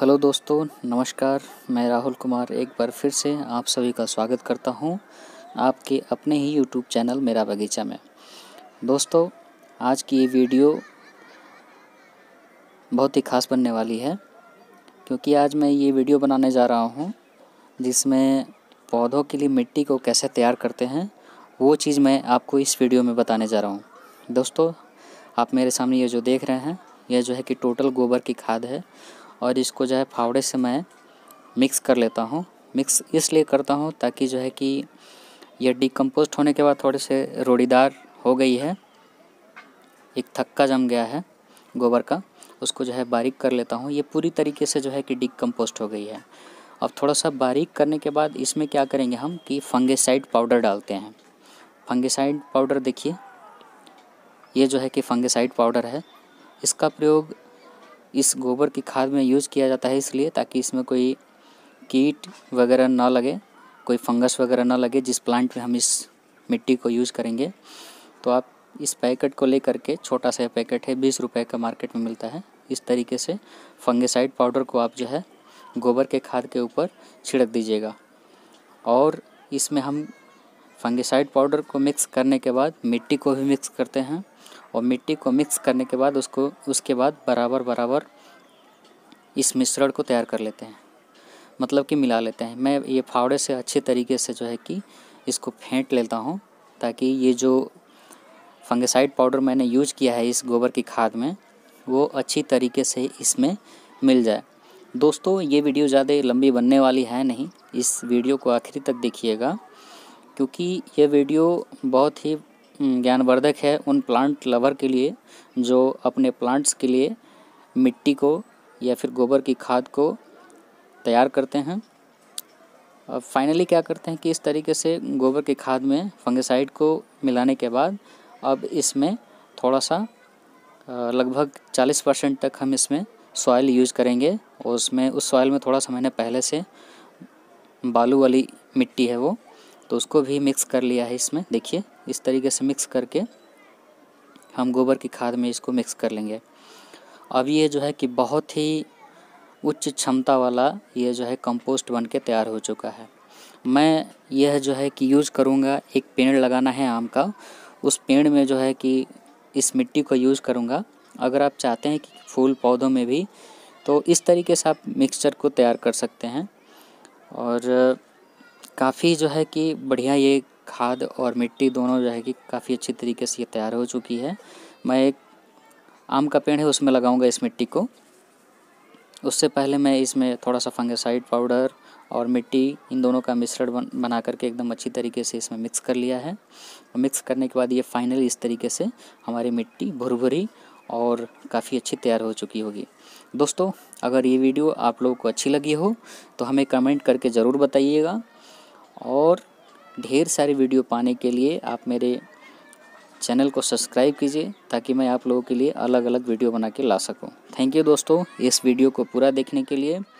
hello दोस्तों नमस्कार मैं राहुल कुमार एक बार फिर से आप सभी का स्वागत करता हूं आपके अपने ही यूट्यूब चैनल मेरा बगीचा में दोस्तों आज की ये वीडियो बहुत ही ख़ास बनने वाली है क्योंकि आज मैं ये वीडियो बनाने जा रहा हूं जिसमें पौधों के लिए मिट्टी को कैसे तैयार करते हैं वो चीज़ मैं आपको इस वीडियो में बताने जा रहा हूँ दोस्तों आप मेरे सामने ये जो देख रहे हैं यह जो है कि टोटल गोबर की खाद है और इसको जो है फावड़े से मैं मिक्स कर लेता हूँ मिक्स इसलिए करता हूँ ताकि जो है कि यह डिकम्पोस्ट होने के बाद थोड़े से रोड़ीदार हो गई है एक थक्का जम गया है गोबर का उसको जो है बारीक कर लेता हूँ ये पूरी तरीके से जो है कि डिकम्पोस्ट हो गई है अब थोड़ा सा बारीक करने के बाद इसमें क्या करेंगे हम कि फंगेसाइड पाउडर डालते हैं फंगेसाइड पाउडर देखिए ये जो है कि फंगेसाइड पाउडर है इसका प्रयोग इस गोबर की खाद में यूज़ किया जाता है इसलिए ताकि इसमें कोई कीट वगैरह ना लगे कोई फंगस वगैरह ना लगे जिस प्लांट में हम इस मिट्टी को यूज़ करेंगे तो आप इस पैकेट को लेकर के छोटा सा पैकेट है बीस रुपये का मार्केट में मिलता है इस तरीके से फंगेसाइड पाउडर को आप जो है गोबर के खाद के ऊपर छिड़क दीजिएगा और इसमें हम फंगिसाइड पाउडर को मिक्स करने के बाद मिट्टी को भी मिक्स करते हैं और मिट्टी को मिक्स करने के बाद उसको उसके बाद बराबर बराबर इस मिश्रण को तैयार कर लेते हैं मतलब कि मिला लेते हैं मैं ये फावड़े से अच्छे तरीके से जो है कि इसको फेंट लेता हूँ ताकि ये जो फंगिसाइड पाउडर मैंने यूज किया है इस गोबर की खाद में वो अच्छी तरीके से इसमें मिल जाए दोस्तों ये वीडियो ज़्यादा लंबी बनने वाली है नहीं इस वीडियो को आखिरी तक देखिएगा क्योंकि ये वीडियो बहुत ही ज्ञानवर्धक है उन प्लांट लवर के लिए जो अपने प्लांट्स के लिए मिट्टी को या फिर गोबर की खाद को तैयार करते हैं और फाइनली क्या करते हैं कि इस तरीके से गोबर की खाद में फंगिसाइड को मिलाने के बाद अब इसमें थोड़ा सा लगभग 40 परसेंट तक हम इसमें सॉइल यूज करेंगे और उसमें उस सॉइल में थोड़ा सा मैंने पहले से बालू वाली मिट्टी है वो तो उसको भी मिक्स कर लिया है इसमें देखिए इस तरीके से मिक्स करके हम गोबर की खाद में इसको मिक्स कर लेंगे अब ये जो है कि बहुत ही उच्च क्षमता वाला ये जो है कंपोस्ट बन के तैयार हो चुका है मैं यह जो है कि यूज़ करूँगा एक पेड़ लगाना है आम का उस पेड़ में जो है कि इस मिट्टी को यूज़ करूँगा अगर आप चाहते हैं कि फूल पौधों में भी तो इस तरीके से आप मिक्सचर को तैयार कर सकते हैं और काफ़ी जो है कि बढ़िया ये खाद और मिट्टी दोनों जो है कि काफ़ी अच्छी तरीके से ये तैयार हो चुकी है मैं एक आम का पेड़ है उसमें लगाऊंगा इस मिट्टी को उससे पहले मैं इसमें थोड़ा सा फंगेसाइड पाउडर और मिट्टी इन दोनों का मिश्रण बन, बना करके एकदम अच्छी तरीके से इसमें मिक्स कर लिया है और मिक्स करने के बाद ये फ़ाइनल इस तरीके से हमारी मिट्टी भुरभुरी और काफ़ी अच्छी तैयार हो चुकी होगी दोस्तों अगर ये वीडियो आप लोगों को अच्छी लगी हो तो हमें कमेंट करके ज़रूर बताइएगा और ढेर सारी वीडियो पाने के लिए आप मेरे चैनल को सब्सक्राइब कीजिए ताकि मैं आप लोगों के लिए अलग अलग वीडियो बना के ला सकूँ थैंक यू दोस्तों इस वीडियो को पूरा देखने के लिए